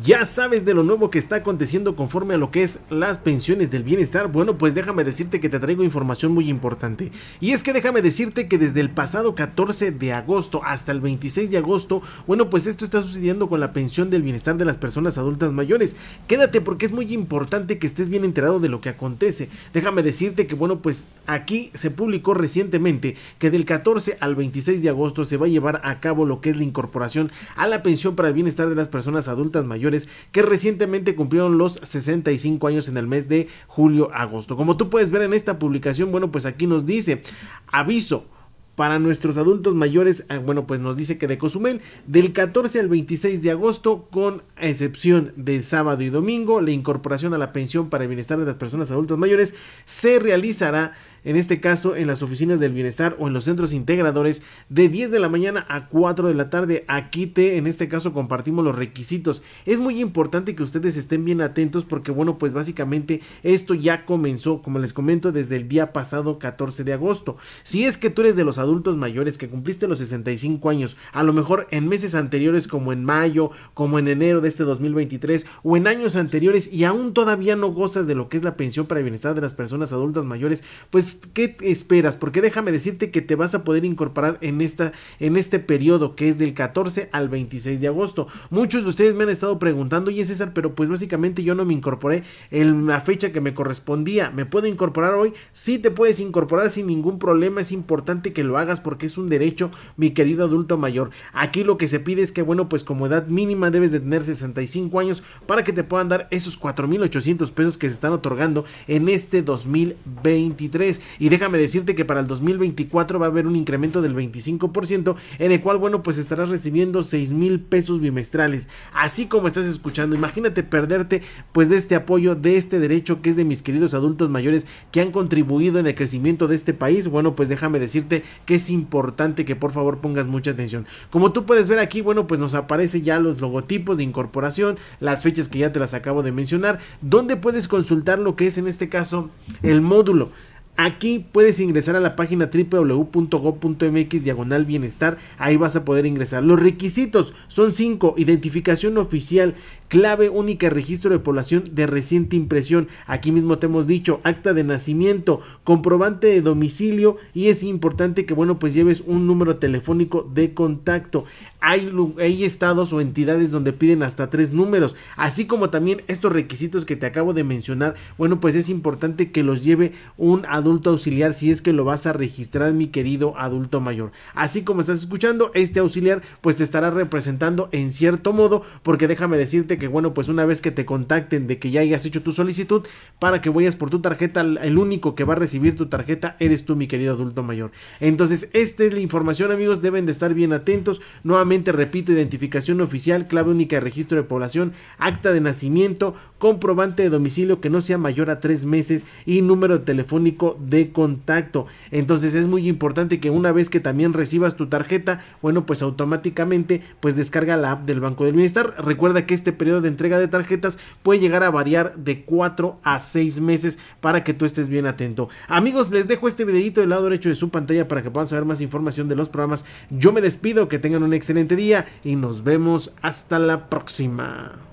ya sabes de lo nuevo que está aconteciendo conforme a lo que es las pensiones del bienestar, bueno pues déjame decirte que te traigo información muy importante. Y es que déjame decirte que desde el pasado 14 de agosto hasta el 26 de agosto, bueno pues esto está sucediendo con la pensión del bienestar de las personas adultas mayores. Quédate porque es muy importante que estés bien enterado de lo que acontece. Déjame decirte que bueno pues aquí se publicó recientemente que del 14 al 26 de agosto se va a llevar a cabo lo que es la incorporación a la pensión para el bienestar de las personas adultas mayores que recientemente cumplieron los 65 años en el mes de julio-agosto. Como tú puedes ver en esta publicación, bueno, pues aquí nos dice, aviso, para nuestros adultos mayores, eh, bueno, pues nos dice que de Cozumel, del 14 al 26 de agosto, con excepción de sábado y domingo, la incorporación a la pensión para el bienestar de las personas adultas mayores se realizará en este caso en las oficinas del bienestar o en los centros integradores, de 10 de la mañana a 4 de la tarde. Aquí te, en este caso, compartimos los requisitos. Es muy importante que ustedes estén bien atentos porque, bueno, pues básicamente esto ya comenzó, como les comento, desde el día pasado 14 de agosto. Si es que tú eres de los adultos mayores que cumpliste los 65 años, a lo mejor en meses anteriores como en mayo, como en enero de este 2023 o en años anteriores y aún todavía no gozas de lo que es la pensión para el bienestar de las personas adultas mayores, pues ¿qué esperas? Porque déjame decirte que te vas a poder incorporar en, esta, en este periodo que es del 14 al 26 de agosto. Muchos de ustedes me han estado preguntando, oye César, pero pues básicamente yo no me incorporé en la fecha que me correspondía. ¿Me puedo incorporar hoy? Sí, te puedes incorporar sin ningún problema. Es importante que lo hagas porque es un derecho, mi querido adulto mayor. Aquí lo que se pide es que, bueno, pues como edad mínima debes de tener 65 años para que te puedan dar esos 4.800 pesos que se están otorgando en este 2023 y déjame decirte que para el 2024 va a haber un incremento del 25% en el cual bueno pues estarás recibiendo 6 mil pesos bimestrales así como estás escuchando imagínate perderte pues de este apoyo de este derecho que es de mis queridos adultos mayores que han contribuido en el crecimiento de este país bueno pues déjame decirte que es importante que por favor pongas mucha atención como tú puedes ver aquí bueno pues nos aparece ya los logotipos de incorporación las fechas que ya te las acabo de mencionar donde puedes consultar lo que es en este caso el módulo Aquí puedes ingresar a la página www.go.mx diagonal bienestar. Ahí vas a poder ingresar. Los requisitos son 5. Identificación oficial clave única registro de población de reciente impresión. Aquí mismo te hemos dicho acta de nacimiento, comprobante de domicilio y es importante que bueno pues lleves un número telefónico de contacto. Hay, hay estados o entidades donde piden hasta tres números, así como también estos requisitos que te acabo de mencionar. Bueno pues es importante que los lleve un adulto auxiliar si es que lo vas a registrar mi querido adulto mayor. Así como estás escuchando, este auxiliar pues te estará representando en cierto modo porque déjame decirte que que, bueno, pues una vez que te contacten de que ya hayas hecho tu solicitud para que vayas por tu tarjeta, el único que va a recibir tu tarjeta eres tú, mi querido adulto mayor. Entonces, esta es la información, amigos, deben de estar bien atentos. Nuevamente repito, identificación oficial, clave única de registro de población, acta de nacimiento, comprobante de domicilio que no sea mayor a tres meses y número telefónico de contacto. Entonces es muy importante que una vez que también recibas tu tarjeta, bueno, pues automáticamente pues descarga la app del Banco del Bienestar. Recuerda que este periodo de entrega de tarjetas puede llegar a variar de 4 a 6 meses para que tú estés bien atento. Amigos, les dejo este videito del lado derecho de su pantalla para que puedan saber más información de los programas. Yo me despido, que tengan un excelente día y nos vemos hasta la próxima.